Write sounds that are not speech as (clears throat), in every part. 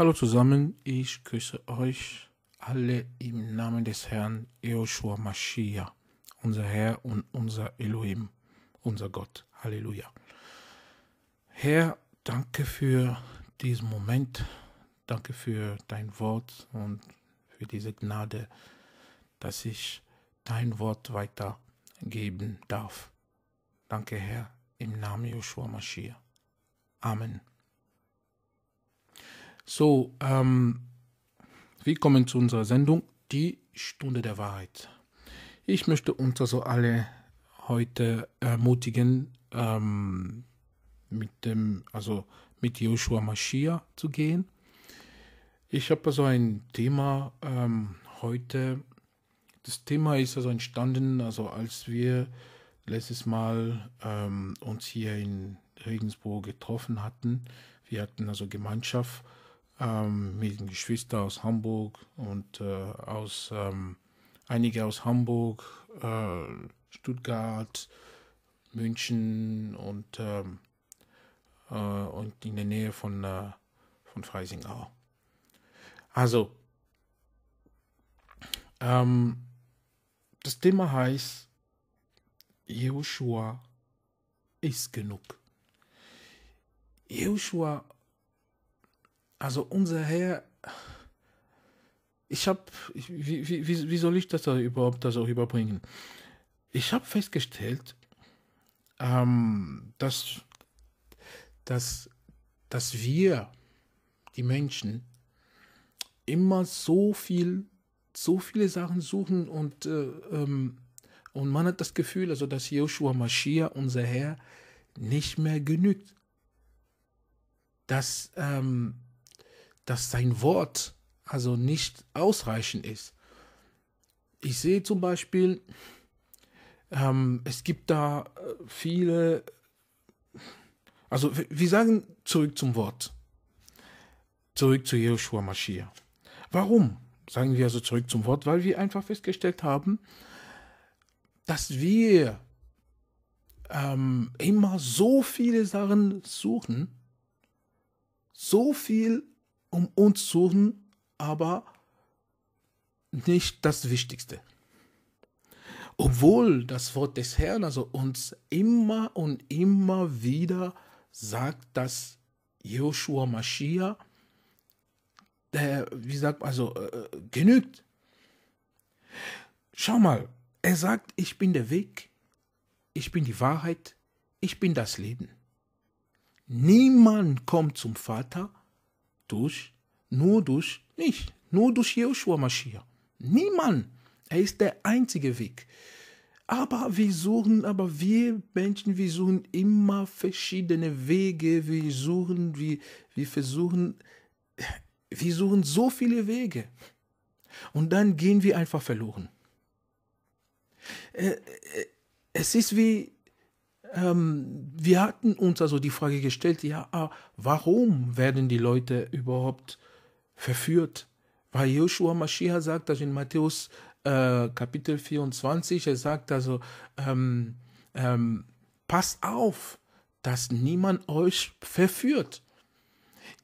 Hallo zusammen, ich grüße euch alle im Namen des Herrn Joshua Mashiach, unser Herr und unser Elohim, unser Gott. Halleluja. Herr, danke für diesen Moment, danke für dein Wort und für diese Gnade, dass ich dein Wort weitergeben darf. Danke, Herr, im Namen Joshua Mashiach. Amen. So, ähm, wir kommen zu unserer Sendung, die Stunde der Wahrheit. Ich möchte uns also alle heute ermutigen, ähm, mit dem, also mit Joshua Mashiach zu gehen. Ich habe also ein Thema ähm, heute. Das Thema ist also entstanden, also als wir letztes Mal ähm, uns hier in Regensburg getroffen hatten. Wir hatten also Gemeinschaft ähm, mit Geschwistern aus Hamburg und äh, aus ähm, einige aus Hamburg, äh, Stuttgart, München und, ähm, äh, und in der Nähe von, äh, von Freisingau. Also, ähm, das Thema heißt, Joshua ist genug. Joshua also unser Herr, ich habe, wie, wie, wie soll ich das da überhaupt das auch überbringen? Ich habe festgestellt, ähm, dass, dass, dass wir, die Menschen, immer so viel, so viele Sachen suchen und, äh, ähm, und man hat das Gefühl, also dass Joshua Mashiach, unser Herr, nicht mehr genügt. Dass, ähm, dass sein Wort also nicht ausreichend ist. Ich sehe zum Beispiel, ähm, es gibt da äh, viele, also wir sagen zurück zum Wort, zurück zu Joshua Mashiach. Warum sagen wir also zurück zum Wort? Weil wir einfach festgestellt haben, dass wir ähm, immer so viele Sachen suchen, so viel um uns suchen, aber nicht das Wichtigste. Obwohl das Wort des Herrn also uns immer und immer wieder sagt, dass Joshua Mashiach, der, wie sagt also äh, genügt. Schau mal, er sagt, ich bin der Weg, ich bin die Wahrheit, ich bin das Leben. Niemand kommt zum Vater, durch, nur durch mich, nur durch Joshua Mashiach. Niemand. Er ist der einzige Weg. Aber wir suchen, aber wir Menschen, wir suchen immer verschiedene Wege. Wir suchen, wir, wir versuchen, wir suchen so viele Wege. Und dann gehen wir einfach verloren. Äh, äh, es ist wie ähm, wir hatten uns also die Frage gestellt, ja, ah, warum werden die Leute überhaupt verführt? Weil Joshua Mashiach sagt, dass also in Matthäus äh, Kapitel 24, er sagt also, ähm, ähm, passt auf, dass niemand euch verführt.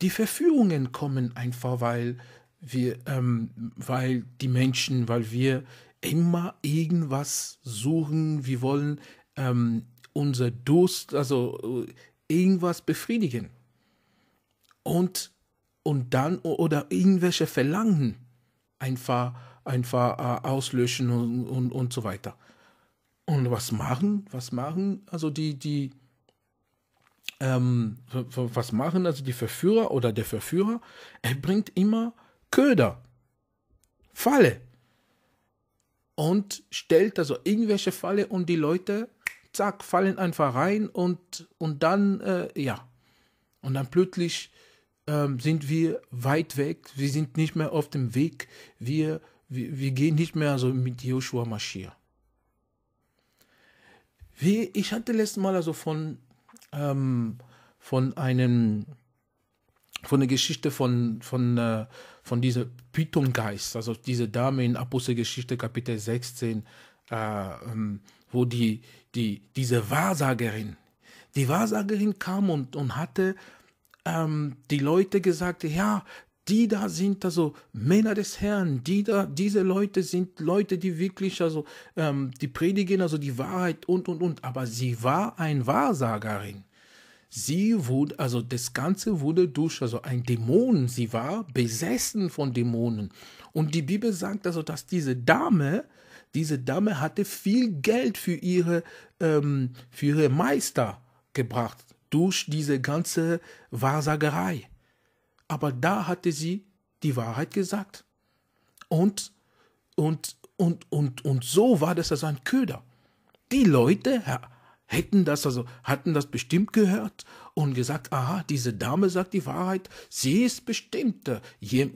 Die Verführungen kommen einfach, weil wir, ähm, weil die Menschen, weil wir immer irgendwas suchen, wir wollen ähm, unser Durst, also äh, irgendwas befriedigen. Und, und dann, oder irgendwelche Verlangen einfach, einfach äh, auslöschen und, und, und so weiter. Und was machen, was machen, also die, die, ähm, was machen also die Verführer oder der Verführer? Er bringt immer Köder, Falle und stellt also irgendwelche Falle und die Leute zack, fallen einfach rein und, und dann, äh, ja. Und dann plötzlich ähm, sind wir weit weg, wir sind nicht mehr auf dem Weg, wir, wir, wir gehen nicht mehr so mit Joshua Maschir. Wie, ich hatte letztes Mal also von, ähm, von einem von der Geschichte von, von, äh, von dieser Python-Geist, also diese Dame in Apostelgeschichte Kapitel 16, äh, ähm, wo die, die, diese Wahrsagerin, die Wahrsagerin kam und, und hatte ähm, die Leute gesagt, ja, die da sind also Männer des Herrn, die da, diese Leute sind Leute, die wirklich, also ähm, die predigen also die Wahrheit und, und, und, aber sie war ein Wahrsagerin. Sie wurde, also das Ganze wurde durch, also ein Dämon, sie war besessen von Dämonen. Und die Bibel sagt also, dass diese Dame, diese Dame hatte viel Geld für ihre, ähm, für ihre Meister gebracht durch diese ganze Wahrsagerei. Aber da hatte sie die Wahrheit gesagt. Und, und, und, und, und so war das also ein Köder. Die Leute hätten das also, hatten das bestimmt gehört und gesagt, aha, diese Dame sagt die Wahrheit, sie ist bestimmt, äh,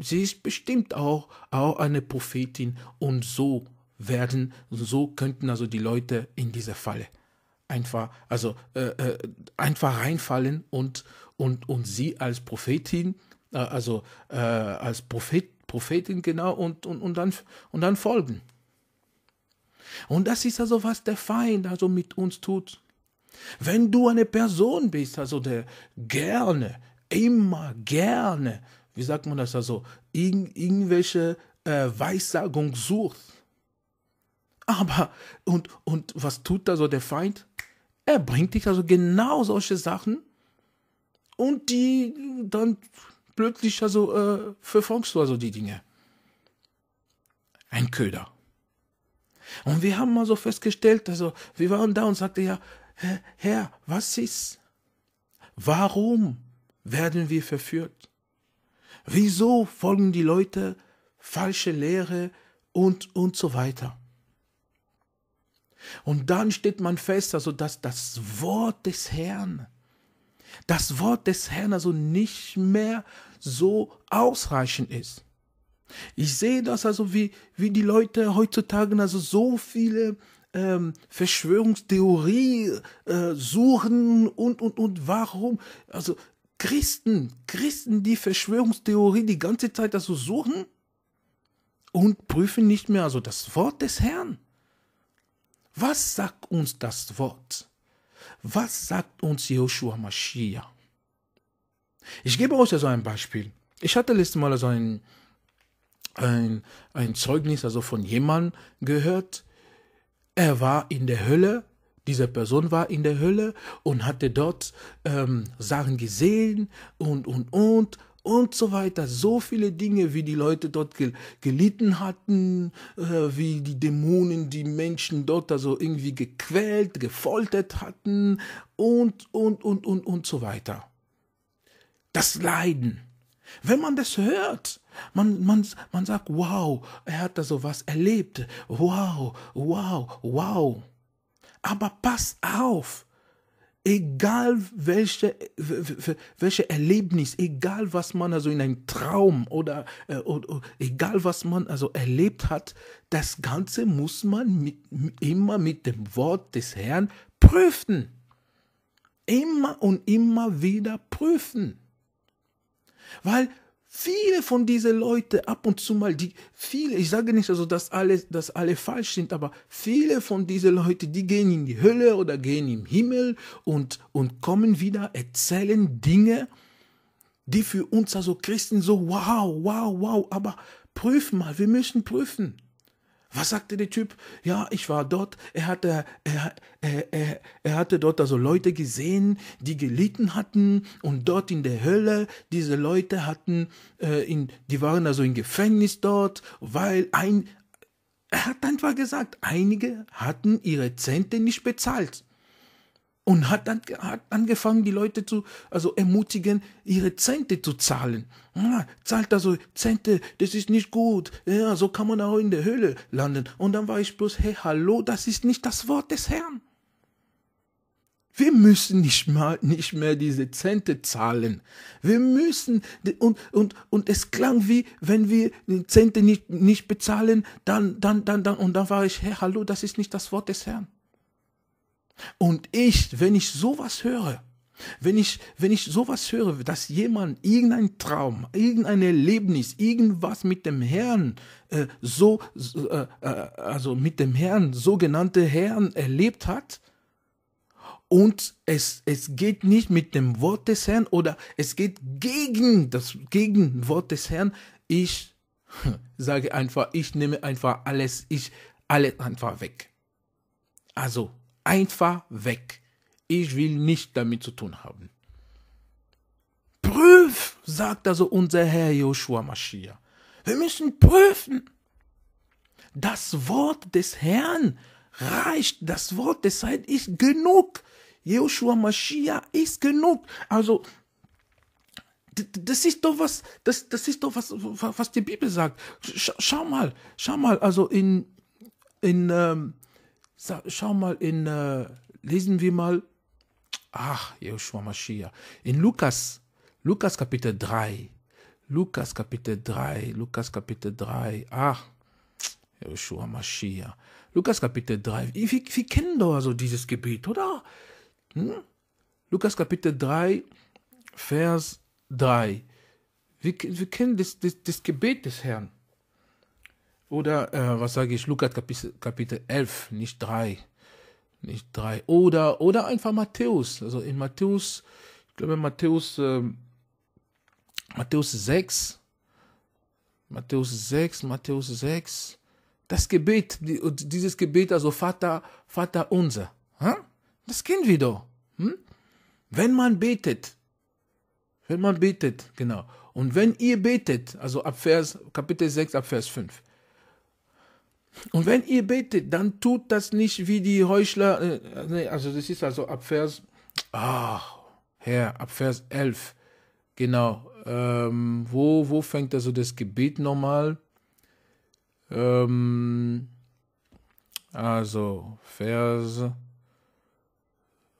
sie ist bestimmt auch, auch eine Prophetin und so werden. So könnten also die Leute in diese Falle einfach, also äh, äh, einfach reinfallen und, und, und sie als Prophetin, äh, also äh, als Prophet, Prophetin genau und, und, und, dann, und dann folgen. Und das ist also, was der Feind also mit uns tut. Wenn du eine Person bist, also der gerne, immer gerne, wie sagt man das also, in, irgendwelche äh, Weissagung sucht, aber, und, und was tut da so der Feind? Er bringt dich also genau solche Sachen und die dann plötzlich also äh, verfolgst du also die Dinge. Ein Köder. Und wir haben mal so festgestellt, also wir waren da und sagten ja, Herr, was ist? Warum werden wir verführt? Wieso folgen die Leute falsche Lehre und, und so weiter? Und dann steht man fest, also dass das Wort des Herrn, das Wort des Herrn also nicht mehr so ausreichend ist. Ich sehe das also, wie, wie die Leute heutzutage also so viele ähm, Verschwörungstheorie äh, suchen und, und, und warum, also Christen, Christen, die Verschwörungstheorie die ganze Zeit also suchen und prüfen nicht mehr also das Wort des Herrn. Was sagt uns das Wort? Was sagt uns Joshua Mashiach? Ich gebe euch also ein Beispiel. Ich hatte letztes Mal also ein, ein, ein Zeugnis also von jemandem gehört. Er war in der Hölle, diese Person war in der Hölle und hatte dort ähm, Sachen gesehen und, und, und, und so weiter. So viele Dinge, wie die Leute dort gel gelitten hatten, äh, wie die Dämonen die Menschen dort also irgendwie gequält, gefoltert hatten und, und, und, und, und so weiter. Das Leiden. Wenn man das hört, man, man, man sagt, wow, er hat da sowas erlebt. Wow, wow, wow. Aber pass auf, egal welche, welche Erlebnis, egal was man also in einem Traum oder, äh, oder egal was man also erlebt hat, das Ganze muss man mit, immer mit dem Wort des Herrn prüfen. Immer und immer wieder prüfen. Weil viele von diesen Leuten ab und zu mal, die viele, ich sage nicht also, dass alle, dass alle falsch sind, aber viele von diesen Leuten, die gehen in die Hölle oder gehen im Himmel und, und kommen wieder, erzählen Dinge, die für uns also Christen so wow, wow, wow, aber prüf mal, wir müssen prüfen. Was sagte der Typ? Ja, ich war dort. Er hatte, er, er, er, hatte dort also Leute gesehen, die gelitten hatten und dort in der Hölle. Diese Leute hatten, äh, in, die waren also im Gefängnis dort, weil ein, er hat einfach gesagt, einige hatten ihre Zente nicht bezahlt und hat dann hat angefangen, die Leute zu also ermutigen, ihre Zente zu zahlen. Ja, ah, zahlt also Zente, das ist nicht gut. Ja, so kann man auch in der Höhle landen. Und dann war ich bloß, hey, hallo, das ist nicht das Wort des Herrn. Wir müssen nicht, mal, nicht mehr diese Zente zahlen. Wir müssen, und, und, und es klang wie, wenn wir die Zente nicht, nicht bezahlen, dann, dann, dann, dann, und dann war ich, hey, hallo, das ist nicht das Wort des Herrn. Und ich, wenn ich sowas höre, wenn ich, wenn ich sowas höre, dass jemand irgendein Traum, irgendein Erlebnis, irgendwas mit dem Herrn, äh, so, äh, äh, also mit dem Herrn, sogenannte Herrn erlebt hat, und es, es geht nicht mit dem Wort des Herrn oder es geht gegen das gegen Wort des Herrn, ich (laughs) sage einfach, ich nehme einfach alles, ich alles einfach weg. Also einfach weg. Ich will nicht damit zu tun haben. Prüf, sagt also unser Herr Joshua Mashiach. Wir müssen prüfen. Das Wort des Herrn reicht. Das Wort des Herrn ist genug. Joshua Mashiach ist genug. Also, das ist doch was, das, das ist doch was, was die Bibel sagt. schau mal, schau mal, also in, in ähm, schau mal in, äh, lesen wir mal, ach, Joshua Mashiach, in Lukas, Lukas Kapitel 3, Lukas Kapitel 3, Lukas Kapitel 3, ach, Joshua Mashiach, Lukas Kapitel 3, wir, wir kennen doch also dieses Gebet, oder? Hm? Lukas Kapitel 3, Vers 3, wir, wir kennen das, das, das Gebet des Herrn. Oder, äh, was sage ich, Lukas Kapitel, Kapitel 11, nicht 3. Nicht 3. Oder, oder einfach Matthäus. Also in Matthäus, ich glaube Matthäus, äh, Matthäus 6. Matthäus 6, Matthäus 6. Das Gebet, die, dieses Gebet, also Vater, Vater unser. Hm? Das kennen wir doch. Hm? Wenn man betet, wenn man betet, genau. Und wenn ihr betet, also ab Vers, Kapitel 6, ab Vers 5, und wenn ihr betet, dann tut das nicht wie die Heuchler. Äh, nee, also das ist also ab Vers, ach, Herr, ab Vers 11. Genau. Ähm, wo, wo fängt also das Gebet nochmal? Ähm, also Vers,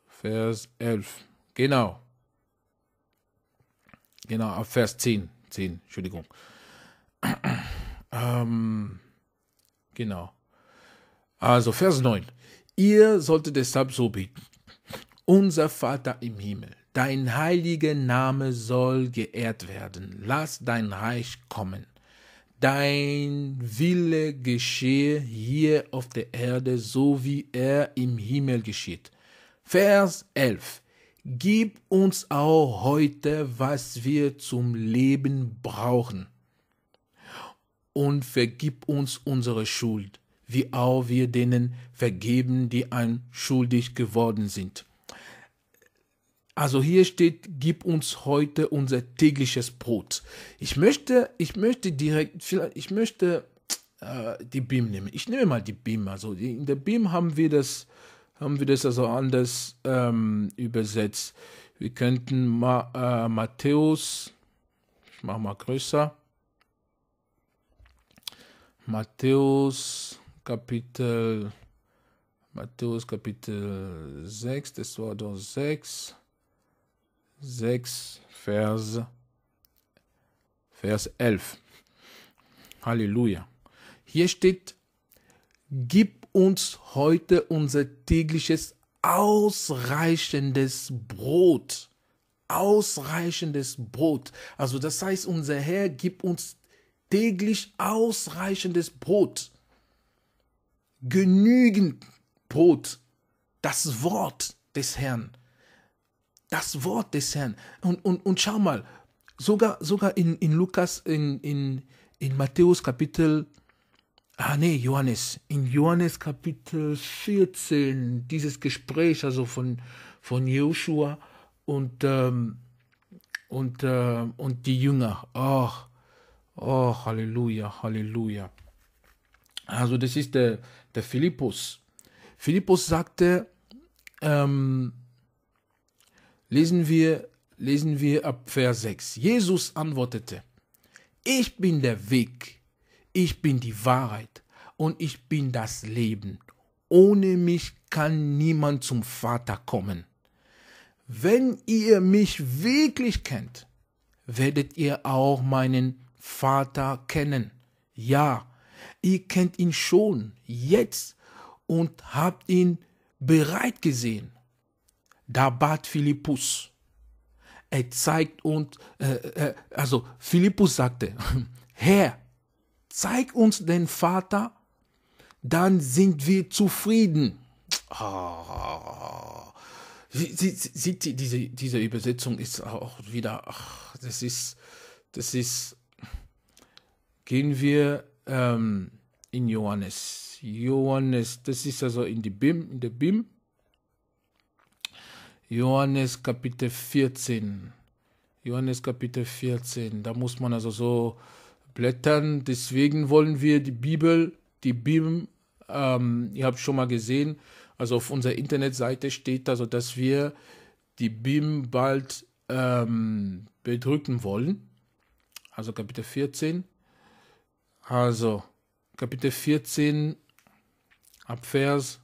Vers 11. Genau. Genau, ab Vers 10. 10, Entschuldigung. (clears throat) ähm, Genau. Also Vers 9. Ihr solltet deshalb so beten. Unser Vater im Himmel, dein heiliger Name soll geehrt werden. Lass dein Reich kommen. Dein Wille geschehe hier auf der Erde, so wie er im Himmel geschieht. Vers 11. Gib uns auch heute, was wir zum Leben brauchen und vergib uns unsere Schuld, wie auch wir denen vergeben, die an schuldig geworden sind. Also hier steht, gib uns heute unser tägliches Brot. Ich möchte, ich möchte direkt, vielleicht, ich möchte äh, die BIM nehmen. Ich nehme mal die BIM. Also in der BIM haben wir das, haben wir das also anders ähm, übersetzt. Wir könnten Ma äh, Matthäus, ich mache mal größer, Matthäus Kapitel Matthäus Kapitel 6, das war doch 6, 6 Vers, Vers 11. Halleluja. Hier steht, gib uns heute unser tägliches ausreichendes Brot. Ausreichendes Brot. Also das heißt, unser Herr gibt uns täglich ausreichendes Brot, genügend Brot, das Wort des Herrn, das Wort des Herrn. Und, und, und schau mal, sogar, sogar in, in Lukas, in, in, in Matthäus Kapitel, ah nee, Johannes, in Johannes Kapitel 14, dieses Gespräch, also von, von Joshua und, ähm, und, ähm, und die Jünger. Oh, Oh, Halleluja, Halleluja. Also das ist der, der Philippus. Philippus sagte, ähm, lesen, wir, lesen wir ab Vers 6. Jesus antwortete, ich bin der Weg, ich bin die Wahrheit und ich bin das Leben. Ohne mich kann niemand zum Vater kommen. Wenn ihr mich wirklich kennt, werdet ihr auch meinen Vater kennen. Ja, ihr kennt ihn schon jetzt und habt ihn bereit gesehen. Da bat Philippus. Er zeigt und, äh, äh, also Philippus sagte, (laughs) Herr, zeig uns den Vater, dann sind wir zufrieden. Oh. Sie, sie, sie, diese, diese Übersetzung ist auch wieder, ach, das ist, das ist Gehen wir ähm, in Johannes. Johannes, das ist also in, die BIM, in der BIM. Johannes Kapitel 14. Johannes Kapitel 14. Da muss man also so blättern. Deswegen wollen wir die Bibel, die BIM, ähm, ihr habt schon mal gesehen, also auf unserer Internetseite steht also, dass wir die BIM bald ähm, bedrücken wollen. Also Kapitel 14. Also, Kapitel 14, Abvers,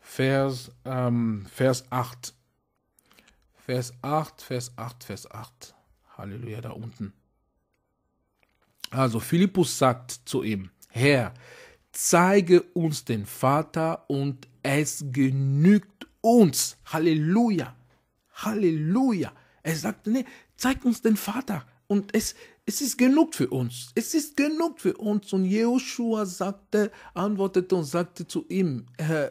Vers, Vers, ähm, Vers 8. Vers 8, Vers 8, Vers 8. Halleluja, da unten. Also, Philippus sagt zu ihm, Herr, zeige uns den Vater und es genügt uns. Halleluja, Halleluja. Er sagt, nee, zeig uns den Vater. Und es, es ist genug für uns. Es ist genug für uns. Und Joshua sagte, antwortete und sagte zu ihm, äh,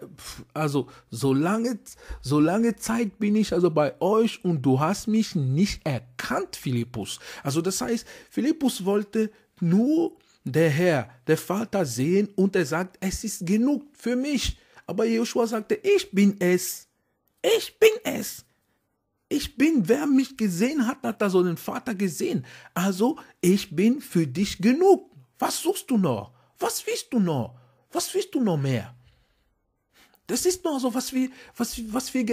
also so lange, so lange Zeit bin ich also bei euch und du hast mich nicht erkannt, Philippus. Also das heißt, Philippus wollte nur der Herr, der Vater sehen und er sagt, es ist genug für mich. Aber Joshua sagte, ich bin es. Ich bin es. Ich bin, wer mich gesehen hat, hat da so einen Vater gesehen. Also, ich bin für dich genug. Was suchst du noch? Was willst du noch? Was willst du noch mehr? Das ist nur so, was wir, was, was wir,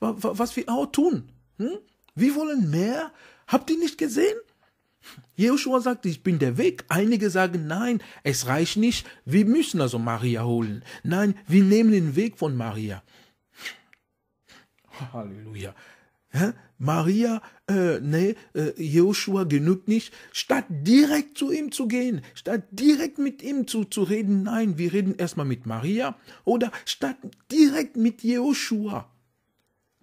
was wir auch tun. Hm? Wir wollen mehr. Habt ihr nicht gesehen? Joshua sagt, ich bin der Weg. Einige sagen, nein, es reicht nicht. Wir müssen also Maria holen. Nein, wir nehmen den Weg von Maria. Halleluja. Ja? Maria, äh, nee, äh, Joshua genügt nicht. Statt direkt zu ihm zu gehen, statt direkt mit ihm zu, zu reden, nein, wir reden erstmal mit Maria oder statt direkt mit Joshua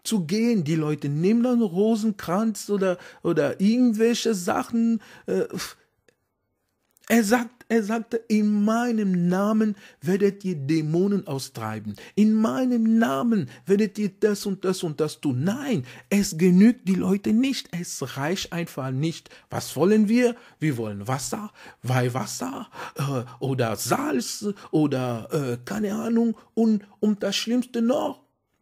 zu gehen. Die Leute nehmen dann Rosenkranz oder, oder irgendwelche Sachen. Äh, er sagt, er sagte, in meinem Namen werdet ihr Dämonen austreiben. In meinem Namen werdet ihr das und das und das tun. Nein, es genügt die Leute nicht. Es reicht einfach nicht. Was wollen wir? Wir wollen Wasser, Weihwasser äh, oder Salz oder äh, keine Ahnung und um das Schlimmste noch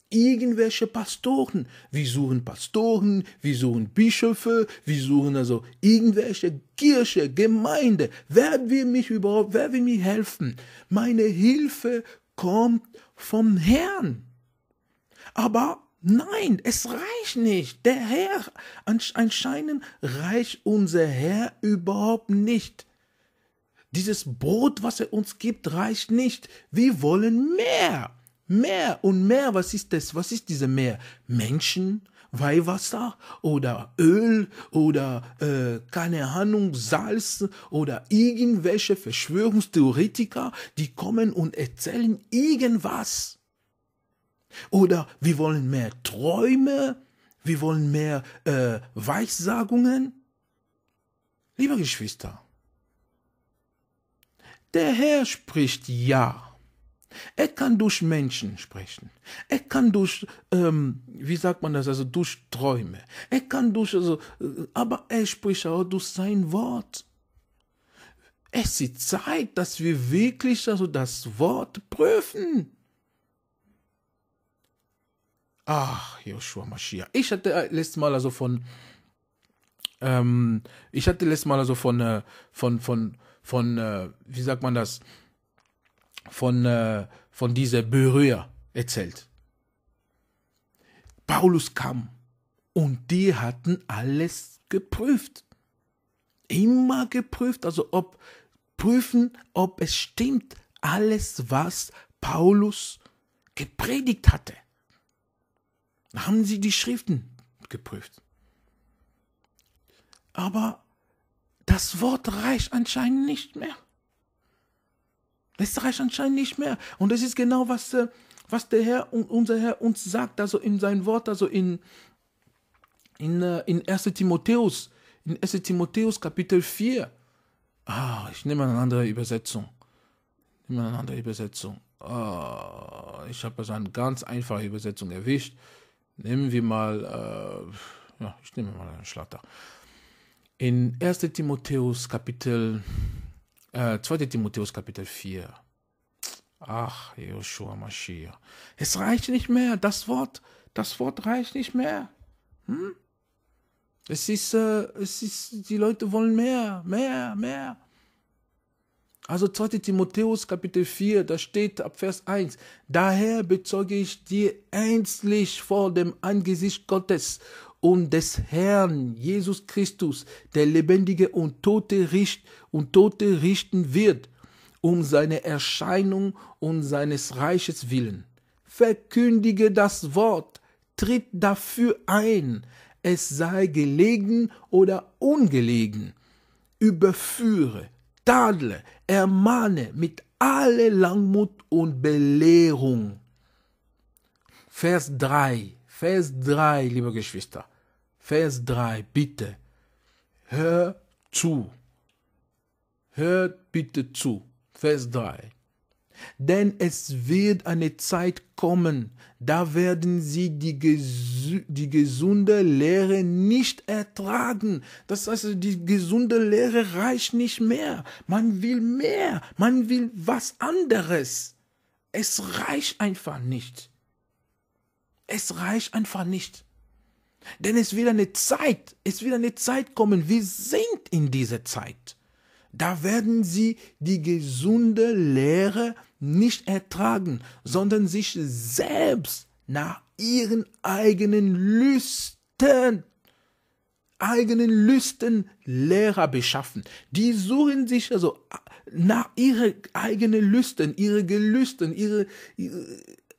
irgendwelche Pastoren. Wir suchen Pastoren, wir suchen Bischöfe, wir suchen also irgendwelche Kirche, Gemeinde. Wer will mich überhaupt, wer will mir helfen? Meine Hilfe kommt vom Herrn. Aber nein, es reicht nicht. Der Herr, anscheinend reicht unser Herr überhaupt nicht. Dieses Brot, was er uns gibt, reicht nicht. Wir wollen mehr mehr und mehr. was ist das? Was ist diese Meer? Menschen, Weihwasser oder Öl oder äh, keine Ahnung, Salz oder irgendwelche Verschwörungstheoretiker, die kommen und erzählen irgendwas. Oder wir wollen mehr Träume, wir wollen mehr äh, Weissagungen. Liebe Geschwister, der Herr spricht ja. Er kann durch Menschen sprechen. Er kann durch, ähm, wie sagt man das, also durch Träume. Er kann durch, also, äh, aber er spricht auch durch sein Wort. Es ist Zeit, dass wir wirklich also das Wort prüfen. Ach, Joshua Mashiach. Ich hatte äh, letztes Mal also von, ähm, ich hatte letztes Mal also von, äh, von, von, von, äh, wie sagt man das, von, äh, von dieser Berührer erzählt. Paulus kam und die hatten alles geprüft. Immer geprüft, also ob prüfen, ob es stimmt, alles, was Paulus gepredigt hatte. Da haben sie die Schriften geprüft. Aber das Wort reicht anscheinend nicht mehr. Österreich anscheinend nicht mehr. Und das ist genau, was, äh, was der Herr, unser Herr uns sagt, also in sein Wort, also in, in, äh, in 1. Timotheus, in 1. Timotheus Kapitel 4. Ah, ich nehme eine andere Übersetzung. Ich nehme eine andere Übersetzung. Ah, ich habe also eine ganz einfache Übersetzung erwischt. Nehmen wir mal, äh, ja, ich nehme mal einen Schlatter. In 1. Timotheus Kapitel 4 äh, 2. Timotheus Kapitel 4. Ach, Joshua Mashiach. Es reicht nicht mehr. Das Wort, das Wort reicht nicht mehr. Hm? Es ist, äh, es ist, die Leute wollen mehr, mehr, mehr. Also 2. Timotheus Kapitel 4, da steht ab Vers 1, daher bezeuge ich dir ernstlich vor dem Angesicht Gottes und des Herrn Jesus Christus, der Lebendige und Tote richt und Tote richten wird, um seine Erscheinung und seines Reiches willen. Verkündige das Wort, tritt dafür ein, es sei gelegen oder ungelegen. Überführe, tadle, ermahne mit aller Langmut und Belehrung. Vers 3, Vers 3, liebe Geschwister. Vers 3, bitte, hör zu. Hört bitte zu. Vers 3. Denn es wird eine Zeit kommen, da werden sie die, gesu die gesunde Lehre nicht ertragen. Das heißt, die gesunde Lehre reicht nicht mehr. Man will mehr, man will was anderes. Es reicht einfach nicht. Es reicht einfach nicht. Denn es wird eine Zeit, es wird eine Zeit kommen, wir sind in dieser Zeit. Da werden sie die gesunde Lehre nicht ertragen, sondern sich selbst nach ihren eigenen Lüsten, eigenen Lüsten Lehrer beschaffen. Die suchen sich also nach ihren eigenen Lüsten, ihre Gelüsten, ihre, ihre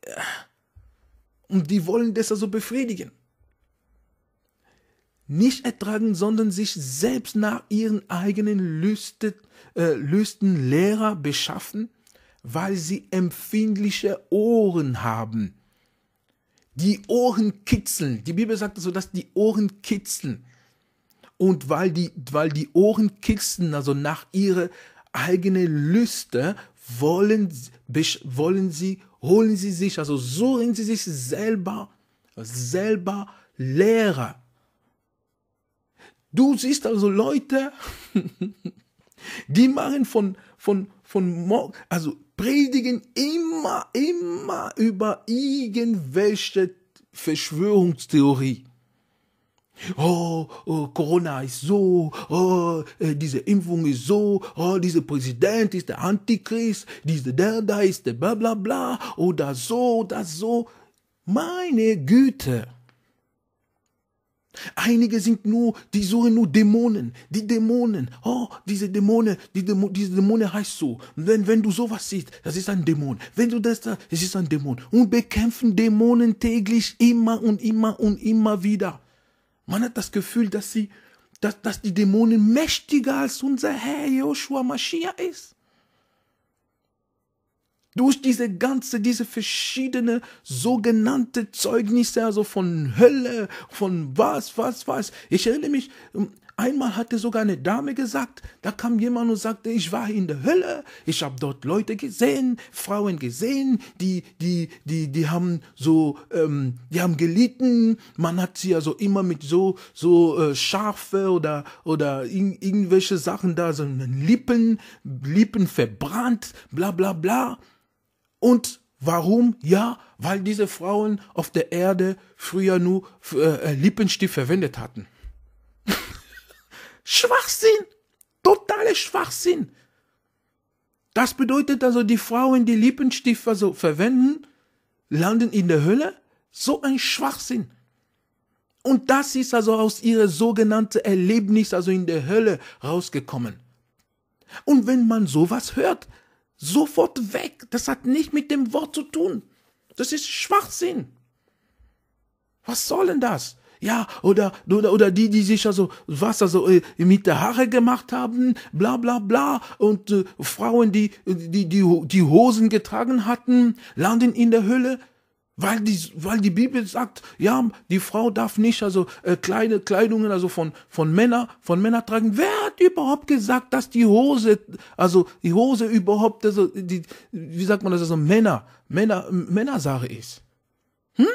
äh, und die wollen das also befriedigen nicht ertragen, sondern sich selbst nach ihren eigenen Lüste, äh, Lüsten Lehrer beschaffen, weil sie empfindliche Ohren haben. Die Ohren kitzeln. Die Bibel sagt so, dass die Ohren kitzeln. Und weil die, weil die Ohren kitzeln, also nach ihrer eigenen Lüste, wollen, wollen sie, holen sie sich, also suchen sie sich selber, selber Lehrer Du siehst also Leute, (laughs) die machen von, von, von morgen, also predigen immer, immer über irgendwelche Verschwörungstheorie. Oh, oh, Corona ist so, oh, äh, diese Impfung ist so, oh, dieser Präsident ist der Antichrist, dieser der da ist der bla bla bla, oder so, oder so. Meine Güte. Einige sind nur, die suchen nur Dämonen, die Dämonen. Oh, diese Dämonen, die Dämo, diese Dämonen heißt so. Wenn, wenn du sowas siehst, das ist ein Dämon. Wenn du das, es ist ein Dämon. Und bekämpfen Dämonen täglich immer und immer und immer wieder. Man hat das Gefühl, dass sie, dass, dass die Dämonen mächtiger als unser Herr Joshua Mashiach ist. Durch diese ganze, diese verschiedene sogenannte Zeugnisse, also von Hölle, von was, was, was. Ich erinnere mich, ähm, einmal hatte sogar eine Dame gesagt, da kam jemand und sagte, ich war in der Hölle, ich habe dort Leute gesehen, Frauen gesehen, die, die, die, die haben so, ähm, die haben gelitten, man hat sie also immer mit so, so äh, Schafe oder, oder in, irgendwelche Sachen da, so Lippen, Lippen verbrannt, bla bla bla. Und warum? Ja, weil diese Frauen auf der Erde früher nur äh, äh, Lippenstift verwendet hatten. (laughs) Schwachsinn! Totaler Schwachsinn! Das bedeutet also, die Frauen, die Lippenstift also verwenden, landen in der Hölle? So ein Schwachsinn! Und das ist also aus ihrer sogenannten Erlebnis, also in der Hölle, rausgekommen. Und wenn man sowas hört, Sofort weg. Das hat nicht mit dem Wort zu tun. Das ist Schwachsinn. Was soll denn das? Ja, oder, oder, oder die, die sich also, was also äh, mit der Haare gemacht haben, bla bla bla, und äh, Frauen, die, die, die, die Hosen getragen hatten, landen in der Hölle. Weil die, weil die Bibel sagt, ja, die Frau darf nicht also äh, kleine Kleidungen also von von Männer von Männer tragen. Wer hat überhaupt gesagt, dass die Hose also die Hose überhaupt also die wie sagt man das also Männer Männer Männersache ist? Hm?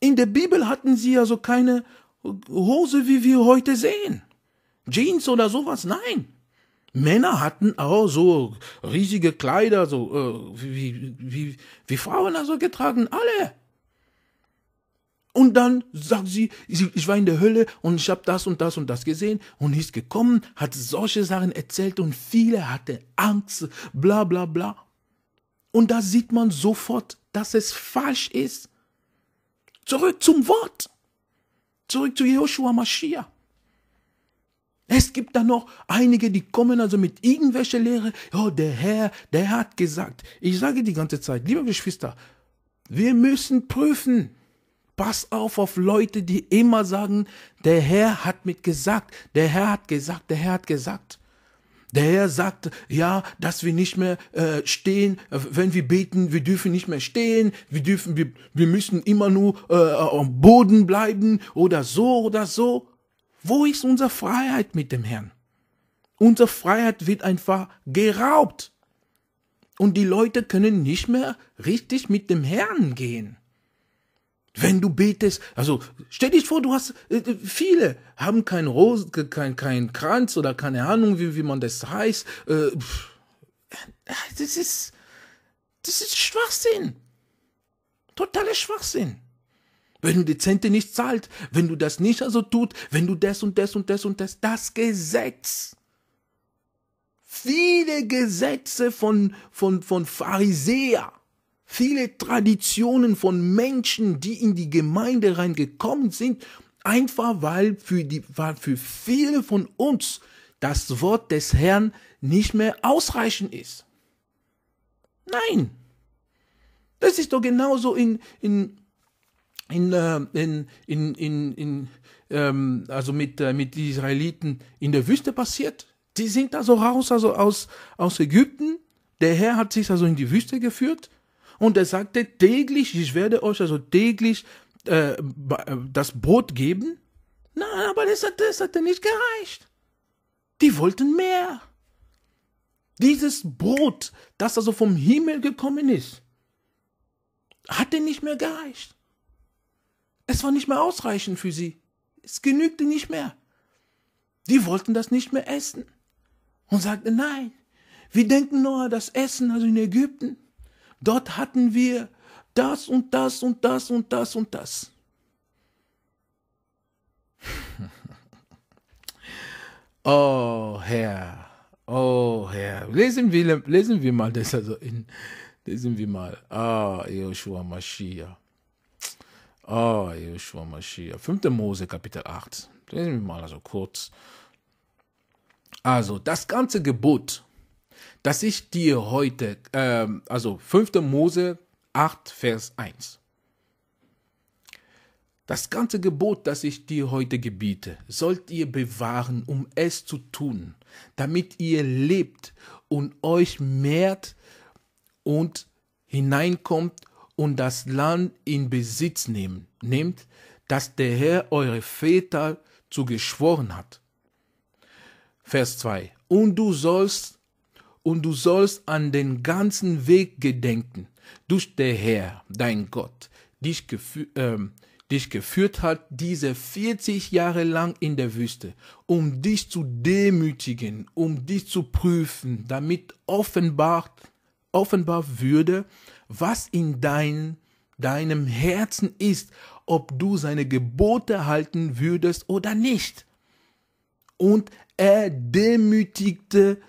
In der Bibel hatten sie also keine Hose, wie wir heute sehen. Jeans oder sowas, nein. Männer hatten auch so riesige Kleider, so äh, wie, wie, wie Frauen also getragen, alle. Und dann sagt sie, ich war in der Hölle und ich habe das und das und das gesehen und ist gekommen, hat solche Sachen erzählt und viele hatten Angst, bla bla bla. Und da sieht man sofort, dass es falsch ist. Zurück zum Wort. Zurück zu Joshua Mashiach. Es gibt da noch einige, die kommen also mit irgendwelcher Lehre. Ja, der Herr, der hat gesagt. Ich sage die ganze Zeit, liebe Geschwister, wir müssen prüfen. Pass auf auf Leute, die immer sagen, der Herr hat mit gesagt, der Herr hat gesagt, der Herr hat gesagt. Der Herr sagt, ja, dass wir nicht mehr äh, stehen, wenn wir beten, wir dürfen nicht mehr stehen, wir dürfen, wir, wir müssen immer nur äh, am Boden bleiben oder so oder so. Wo ist unsere Freiheit mit dem Herrn? Unsere Freiheit wird einfach geraubt. Und die Leute können nicht mehr richtig mit dem Herrn gehen. Wenn du betest, also stell dich vor, du hast, äh, äh, viele haben kein Rosen, kein, kein Kranz oder keine Ahnung, wie, wie man das heißt. Äh, das ist, das ist Schwachsinn. Totaler Schwachsinn. Wenn du die Zente nicht zahlt, wenn du das nicht also tut, wenn du das und das und das und das, das Gesetz. Viele Gesetze von, von, von Pharisäer, viele Traditionen von Menschen, die in die Gemeinde reingekommen sind, einfach weil für, die, weil für viele von uns das Wort des Herrn nicht mehr ausreichend ist. Nein. Das ist doch genauso in, in, in, äh, in, in, in, in ähm, also mit, äh, mit den Israeliten in der Wüste passiert. Die sind also raus, also aus, aus Ägypten. Der Herr hat sich also in die Wüste geführt und er sagte täglich, ich werde euch also täglich äh, äh das Brot geben. Nein, aber das hat, das hat nicht gereicht. Die wollten mehr. Dieses Brot, das also vom Himmel gekommen ist, hatte nicht mehr gereicht. Es war nicht mehr ausreichend für sie. Es genügte nicht mehr. Die wollten das nicht mehr essen und sagten, nein, wir denken nur an das Essen, also in Ägypten. Dort hatten wir das und das und das und das und das. (laughs) oh Herr, oh Herr, lesen wir, lesen wir mal das also in, lesen wir mal, ah, Joshua Mashiach. Oh, Joshua Mashiach. 5. Mose, Kapitel 8. Lesen wir mal also kurz. Also, das ganze Gebot, das ich dir heute, äh, also 5. Mose 8, Vers 1. Das ganze Gebot, das ich dir heute gebiete, sollt ihr bewahren, um es zu tun, damit ihr lebt und euch mehrt und hineinkommt und das Land in Besitz nehm, nehmt, das der Herr eure Väter zugeschworen hat. Vers 2. Und du sollst und du sollst an den ganzen Weg gedenken, durch der Herr, dein Gott, dich, gefü äh, dich geführt hat, diese 40 Jahre lang in der Wüste, um dich zu demütigen, um dich zu prüfen, damit offenbart, offenbar würde, was in dein, deinem Herzen ist, ob du seine Gebote halten würdest oder nicht. Und er demütigte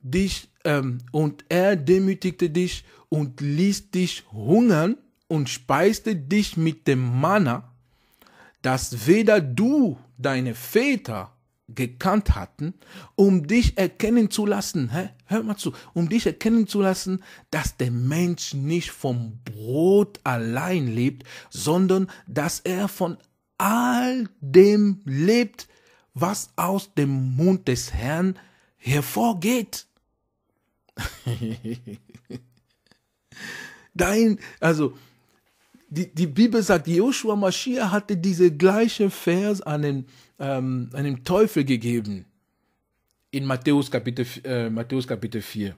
dich ähm, und er demütigte dich und ließ dich hungern und speiste dich mit dem Manna, das weder du, deine Väter gekannt hatten, um dich erkennen zu lassen, hä? hör mal zu, um dich erkennen zu lassen, dass der Mensch nicht vom Brot allein lebt, sondern dass er von all dem lebt, was aus dem Mund des Herrn hervorgeht. (laughs) Dein, also die, die Bibel sagt, Joshua Mashiach hatte diese gleiche Vers an den, ähm, an Teufel gegeben. In Matthäus Kapitel, äh, Matthäus Kapitel 4.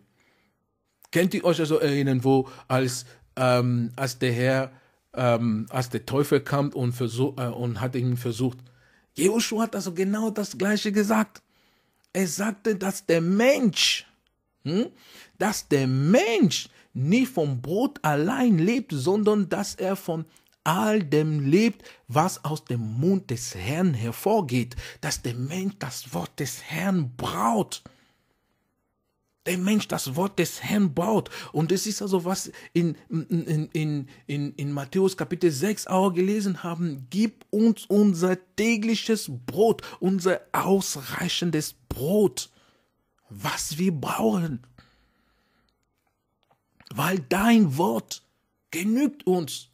Könnt ihr euch also erinnern, wo als, ähm, als der Herr, ähm, als der Teufel kam und, versuch, äh, und hat ihn versucht? Joshua hat also genau das Gleiche gesagt. Er sagte, dass der Mensch, hm, dass der Mensch nicht vom Brot allein lebt, sondern dass er von all dem lebt, was aus dem Mund des Herrn hervorgeht, dass der Mensch das Wort des Herrn braut. Der Mensch das Wort des Herrn baut. Und es ist also, was in, in, in, in, in Matthäus Kapitel 6 auch gelesen haben. Gib uns unser tägliches Brot, unser ausreichendes Brot, was wir brauchen weil dein Wort genügt uns.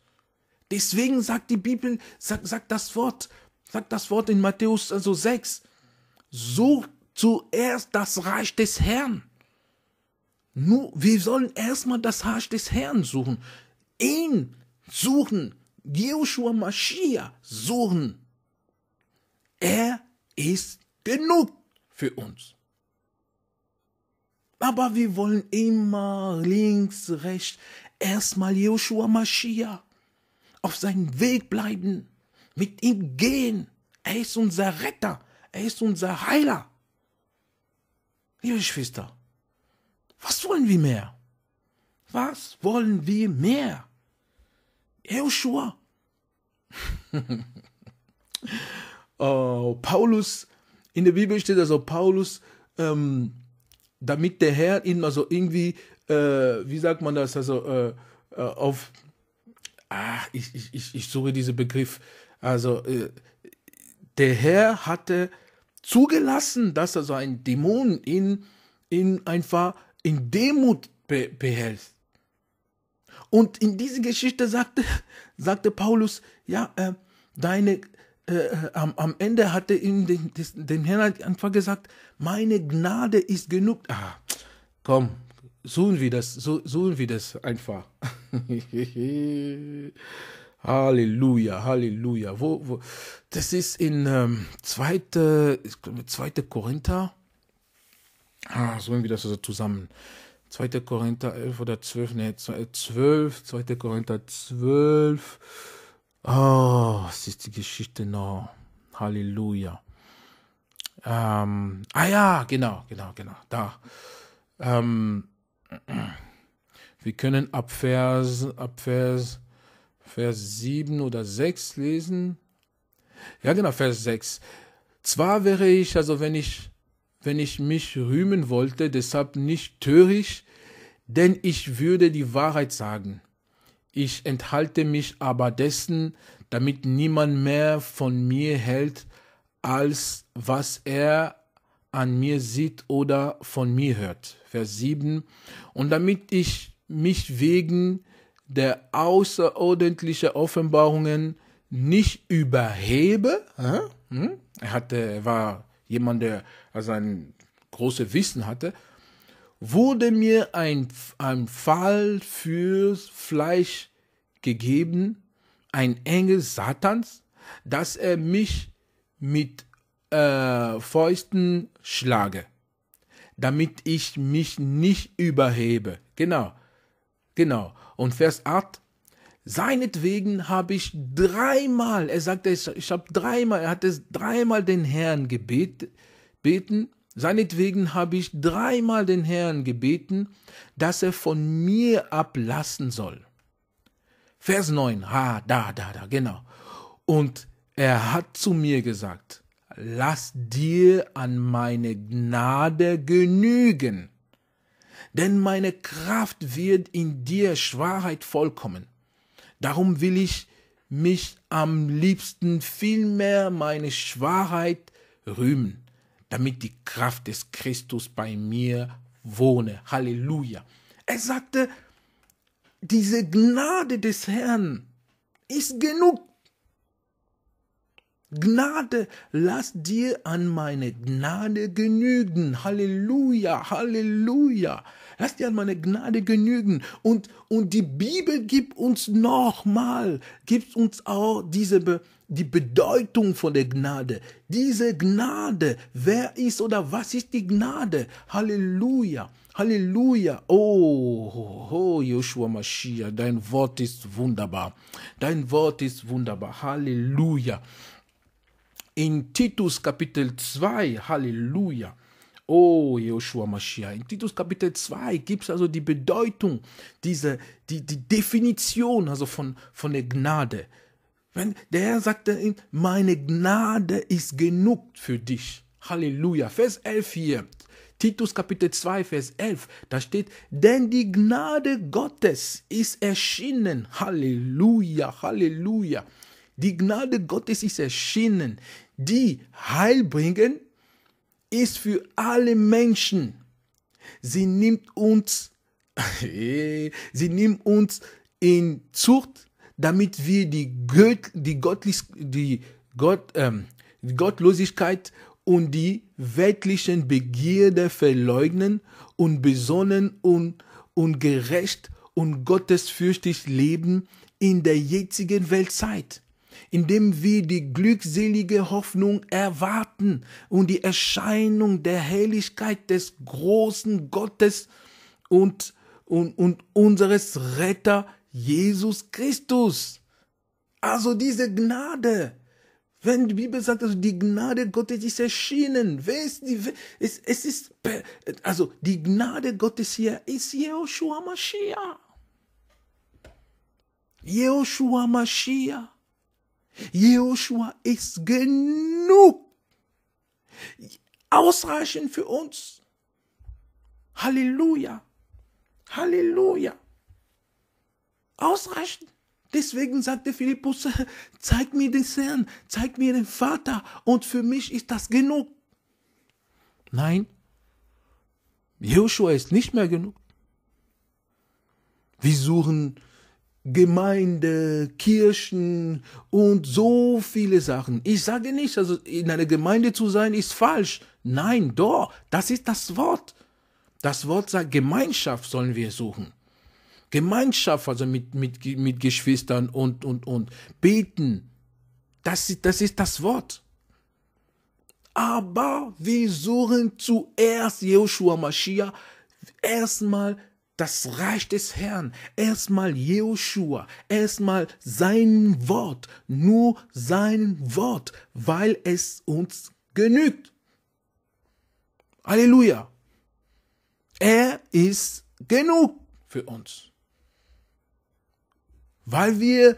Deswegen sagt die Bibel, sagt, sagt das Wort, sagt das Wort in Matthäus also 6, sucht zuerst das Reich des Herrn. Nur, wir sollen erstmal das Reich des Herrn suchen. Ihn suchen. Joshua Mashiach suchen. Er ist genug für uns. Aber wir wollen immer links, rechts erstmal Joshua Mashiach auf seinem Weg bleiben, mit ihm gehen. Er ist unser Retter, er ist unser Heiler. Liebe Schwester, was wollen wir mehr? Was wollen wir mehr? Joshua. (laughs) oh, Paulus, in der Bibel steht also, Paulus ähm, damit der Herr ihn mal so irgendwie, äh, wie sagt man das, also äh, äh, auf, ah, ich, ich, ich, ich suche diesen Begriff, also äh, der Herr hatte zugelassen, dass er so ein Dämon ihn, ihn einfach in Demut be behält. Und in dieser Geschichte sagte, sagte Paulus, ja, äh, deine äh, am, am, Ende hatte ihm den, des, dem Herrn halt einfach gesagt, meine Gnade ist genug. Ah, komm, suchen wir das, so, suchen wir das einfach. (laughs) Halleluja, Halleluja. Wo, wo? Das ist in 2. Ähm, zweite, Korinther. Ah, suchen wir das also zusammen. 2. Korinther 11 oder 12, ne, 12, 2. Korinther 12. Oh, es ist die Geschichte noch. Halleluja. Ähm, ah ja, genau, genau, genau. Da. Ähm, wir können ab Vers, ab Vers, Vers 7 oder 6 lesen. Ja, genau, Vers 6. Zwar wäre ich, also wenn ich, wenn ich mich rühmen wollte, deshalb nicht töricht, denn ich würde die Wahrheit sagen. Ich enthalte mich aber dessen, damit niemand mehr von mir hält, als was er an mir sieht oder von mir hört. Vers 7. Und damit ich mich wegen der außerordentlichen Offenbarungen nicht überhebe. Hm? Er hatte, war jemand, der also ein großes Wissen hatte, wurde mir ein, ein Fall fürs Fleisch gegeben, ein Engel Satans, dass er mich mit äh, Fäusten schlage, damit ich mich nicht überhebe. Genau, genau. Und Vers 8, seinetwegen habe ich dreimal, er sagte, ich, ich habe dreimal, er hat es dreimal den Herrn gebeten, Seinetwegen habe ich dreimal den Herrn gebeten, dass er von mir ablassen soll. Vers 9, ha, da, da, da, genau. Und er hat zu mir gesagt, lass dir an meine Gnade genügen, denn meine Kraft wird in dir Schwachheit vollkommen. Darum will ich mich am liebsten vielmehr meine Schwachheit rühmen damit die Kraft des Christus bei mir wohne. Halleluja. Er sagte, diese Gnade des Herrn ist genug. Gnade, lass dir an meine Gnade genügen. Halleluja, Halleluja. Lass dir an meine Gnade genügen. Und, und die Bibel gibt uns nochmal, gibt uns auch diese, Be die Bedeutung von der Gnade. Diese Gnade, wer ist oder was ist die Gnade? Halleluja, Halleluja. Oh, oh, Joshua Mashiach, dein Wort ist wunderbar. Dein Wort ist wunderbar. Halleluja. In Titus Kapitel 2, Halleluja. Oh, Joshua Mashiach. In Titus Kapitel 2 gibt es also die Bedeutung, diese, die, die Definition also von, von der Gnade. Der Herr sagte ihm, meine Gnade ist genug für dich. Halleluja. Vers 11 hier. Titus Kapitel 2, Vers 11, da steht, denn die Gnade Gottes ist erschienen. Halleluja, Halleluja. Die Gnade Gottes ist erschienen, die Heilbringen ist für alle Menschen. Sie nimmt uns, (laughs) sie nimmt uns in Zucht, damit wir die, Göt die, Gottlich die, Gott, ähm, die Gottlosigkeit und die weltlichen Begierde verleugnen und besonnen und, und gerecht und gottesfürchtig leben in der jetzigen Weltzeit, indem wir die glückselige Hoffnung erwarten und die Erscheinung der Herrlichkeit des großen Gottes und, und, und unseres Retter Jesus Christus. Also diese Gnade. Wenn die Bibel sagt, also die Gnade Gottes ist erschienen, wer ist die, es, es ist, also die Gnade Gottes hier ist Jehoshua Mashiach. Jehoshua Mashiach. Jehoshua ist genug. Ausreichend für uns. Halleluja. Halleluja ausreichen. Deswegen sagte Philippus, (laughs) zeig mir den Herrn, zeig mir den Vater und für mich ist das genug. Nein, Joshua ist nicht mehr genug. Wir suchen Gemeinde, Kirchen und so viele Sachen. Ich sage nicht, also in einer Gemeinde zu sein ist falsch. Nein, doch, das ist das Wort. Das Wort sagt, Gemeinschaft sollen wir suchen. Gemeinschaft, also mit, mit, mit Geschwistern und, und, und. Beten. Das, das ist das Wort. Aber wir suchen zuerst Joshua Mashiach, erstmal das Reich des Herrn, erstmal Joshua, erstmal sein Wort, nur sein Wort, weil es uns genügt. Halleluja. Er ist genug für uns weil wir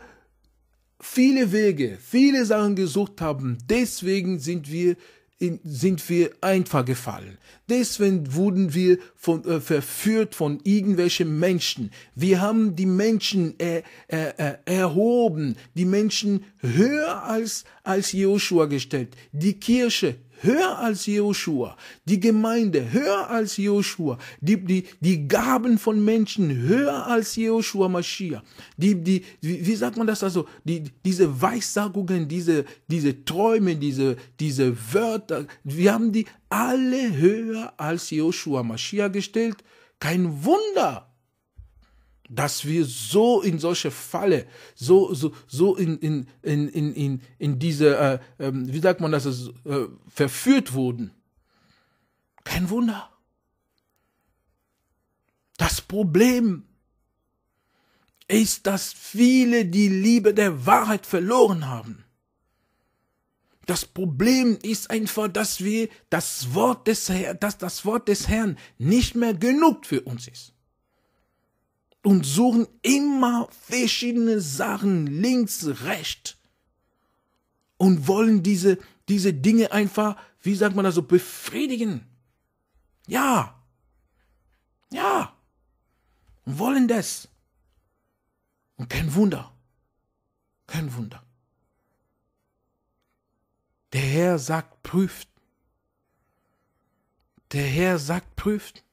viele Wege, viele Sachen gesucht haben. Deswegen sind wir in, sind wir einfach gefallen. Deswegen wurden wir von, äh, verführt von irgendwelchen Menschen. Wir haben die Menschen äh, äh, äh erhoben, die Menschen höher als, als Joshua gestellt. Die Kirche höher als Joshua, die Gemeinde höher als Joshua, die, die, die Gaben von Menschen höher als Joshua Mashiach, die, die, wie, wie sagt man das also, die, diese Weissagungen, diese, diese Träume, diese, diese Wörter, wir haben die alle höher als Joshua Mashiach gestellt. Kein Wunder, dass wir so in solche Falle, so, so, so in, in, in, in, in, in diese, äh, äh, wie sagt man das, äh, verführt wurden. Kein Wunder. Das Problem ist, dass viele die Liebe der Wahrheit verloren haben. Das Problem ist einfach, dass wir das Wort des, Herr, dass das Wort des Herrn nicht mehr genug für uns ist und suchen immer verschiedene Sachen links, rechts und wollen diese, diese Dinge einfach, wie sagt man das so, befriedigen. Ja. Ja. Und wollen das. Und kein Wunder. Kein Wunder. Der Herr sagt, prüft. Der Herr sagt, prüft.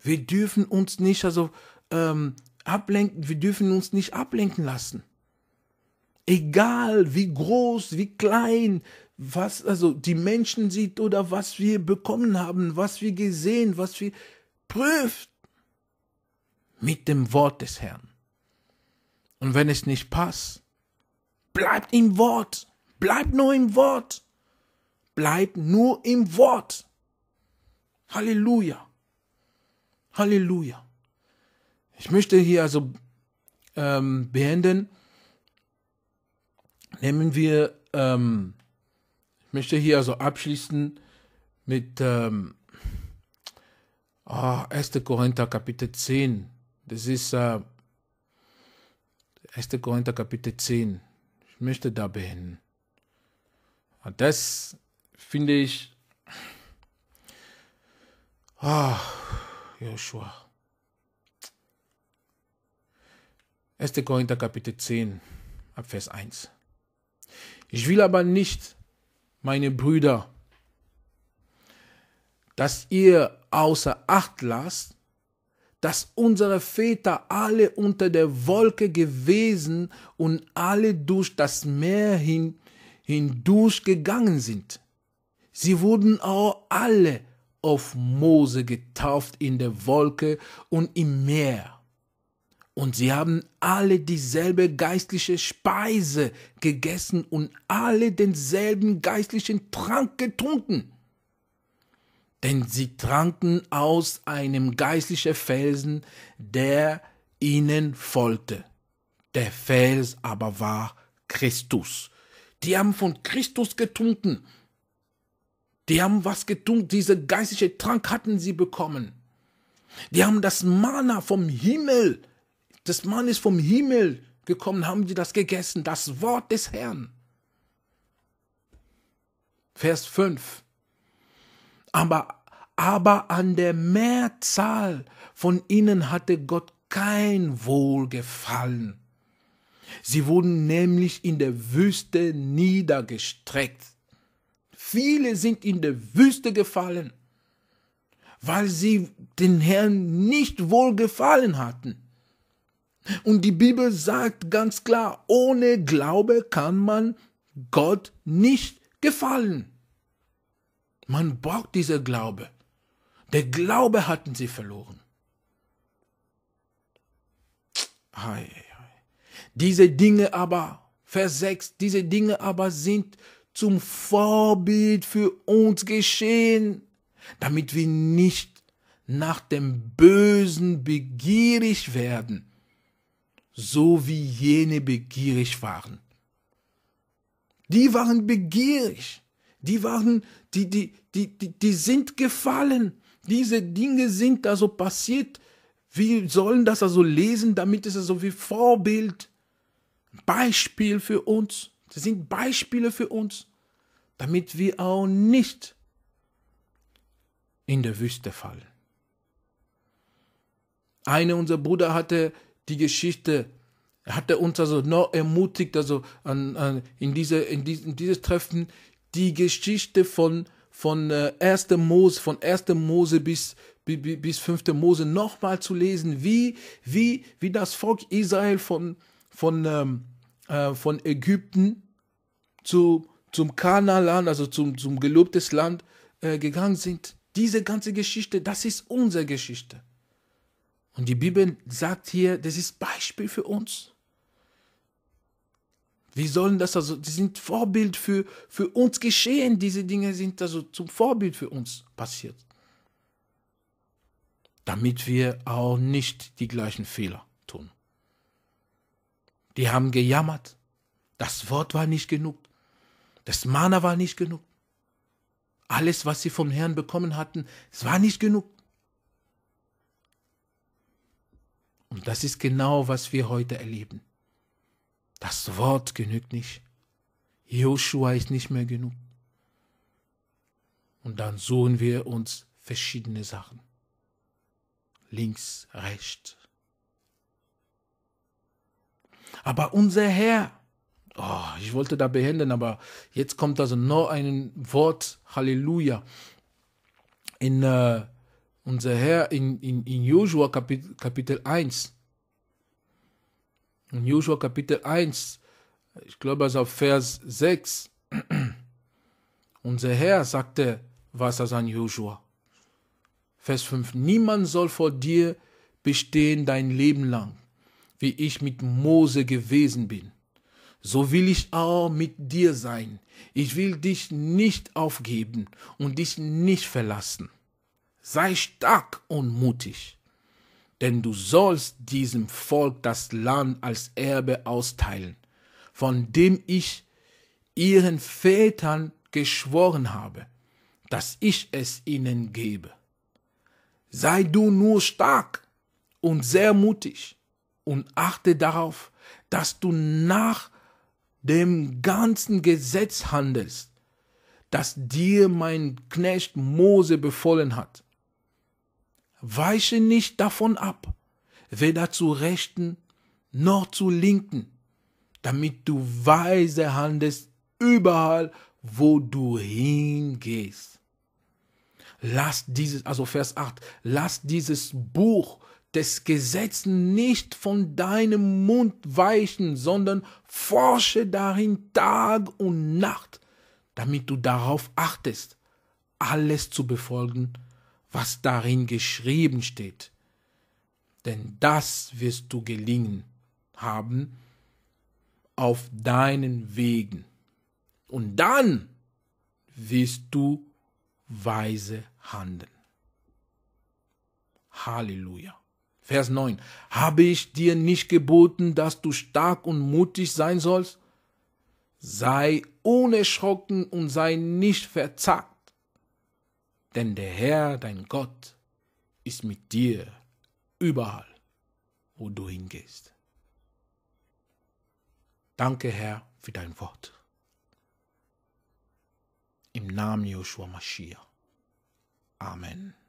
Wir dürfen uns nicht also ähm, ablenken, wir dürfen uns nicht ablenken lassen. Egal wie groß, wie klein, was also die Menschen sieht oder was wir bekommen haben, was wir gesehen, was wir prüft mit dem Wort des Herrn. Und wenn es nicht passt, bleibt im Wort, bleibt nur im Wort, bleibt nur im Wort. Halleluja. Halleluja. Ich möchte hier also ähm, beenden. Nehmen wir, ähm, ich möchte hier also abschließen mit ähm, oh, ah, 1. Korinther Kapitel 10. Das ist äh, 1. Korinther Kapitel 10. Ich möchte da beenden. das finde ich. Ah, oh, Joshua. 1. Korinther Kapitel 10, ab Vers 1. Ich will aber nicht, meine Brüder, dass ihr außer Acht lasst, dass unsere Väter alle unter der Wolke gewesen und alle durch das Meer hin, hindurch gegangen sind. Sie wurden auch alle auf Mose getauft in der Wolke und im Meer. Und sie haben alle dieselbe geistliche Speise gegessen und alle denselben geistlichen Trank getrunken. Denn sie tranken aus einem geistlichen Felsen, der ihnen folgte. Der Fels aber war Christus. Die haben von Christus getrunken. Die haben was getrunken, diese geistliche Trank hatten sie bekommen. Die haben das Mana vom Himmel das Mann ist vom Himmel gekommen, haben die das gegessen, das Wort des Herrn. Vers 5. Aber, aber an der Mehrzahl von ihnen hatte Gott kein Wohlgefallen. Sie wurden nämlich in der Wüste niedergestreckt. Viele sind in der Wüste gefallen, weil sie den Herrn nicht wohlgefallen hatten. Und die Bibel sagt ganz klar, ohne Glaube kann man Gott nicht gefallen. Man braucht diesen Glaube. Der Glaube hatten sie verloren. Diese Dinge aber, Vers 6, diese Dinge aber sind zum Vorbild für uns geschehen, damit wir nicht nach dem Bösen begierig werden so wie jene begierig waren. Die waren begierig. Die waren, die, die, die, die, die sind gefallen. Diese Dinge sind also passiert. Wir sollen das also lesen, damit es so also wie Vorbild, Beispiel für uns. Sie sind Beispiele für uns, damit wir auch nicht in der Wüste fallen. Einer unserer Brüder hatte die Geschichte hat er uns also noch ermutigt, also an, an, in, diese, in, die, in dieses Treffen die Geschichte von, von äh, 1. Mose, von 1. Mose bis, bis, bis 5. Mose nochmal zu lesen, wie, wie, wie das Volk Israel von, von, ähm, äh, von Ägypten zu, zum Kanaan, also zum, zum gelobtes Land äh, gegangen sind. Diese ganze Geschichte, das ist unsere Geschichte. Und die Bibel sagt hier, das ist Beispiel für uns. Wir sollen das also, die sind Vorbild für, für uns geschehen. Diese Dinge sind also zum Vorbild für uns passiert. Damit wir auch nicht die gleichen Fehler tun. Die haben gejammert. Das Wort war nicht genug. Das Mana war nicht genug. Alles, was sie vom Herrn bekommen hatten, es war nicht genug. Und das ist genau, was wir heute erleben. Das Wort genügt nicht. Joshua ist nicht mehr genug. Und dann suchen wir uns verschiedene Sachen. Links, rechts. Aber unser Herr, oh, ich wollte da beenden, aber jetzt kommt also noch ein Wort, Halleluja, in äh, unser Herr in, in, in Joshua Kapitel, Kapitel 1. In Joshua Kapitel 1, ich glaube, also auf Vers 6. Unser Herr sagte, was er an Joshua. Vers 5. Niemand soll vor dir bestehen dein Leben lang, wie ich mit Mose gewesen bin. So will ich auch mit dir sein. Ich will dich nicht aufgeben und dich nicht verlassen sei stark und mutig, denn du sollst diesem Volk das Land als Erbe austeilen, von dem ich ihren Vätern geschworen habe, dass ich es ihnen gebe. Sei du nur stark und sehr mutig und achte darauf, dass du nach dem ganzen Gesetz handelst, das dir mein Knecht Mose befohlen hat weiche nicht davon ab, weder zu rechten noch zu linken, damit du weise handelst überall, wo du hingehst. Lass dieses, also Vers 8, lass dieses Buch des Gesetzes nicht von deinem Mund weichen, sondern forsche darin Tag und Nacht, damit du darauf achtest, alles zu befolgen, was darin geschrieben steht. Denn das wirst du gelingen haben auf deinen Wegen. Und dann wirst du weise handeln. Halleluja. Vers 9. Habe ich dir nicht geboten, dass du stark und mutig sein sollst? Sei unerschrocken und sei nicht verzagt denn der Herr, dein Gott, ist mit dir überall, wo du hingehst. Danke, Herr, für dein Wort. Im Namen Joshua Mashiach. Amen.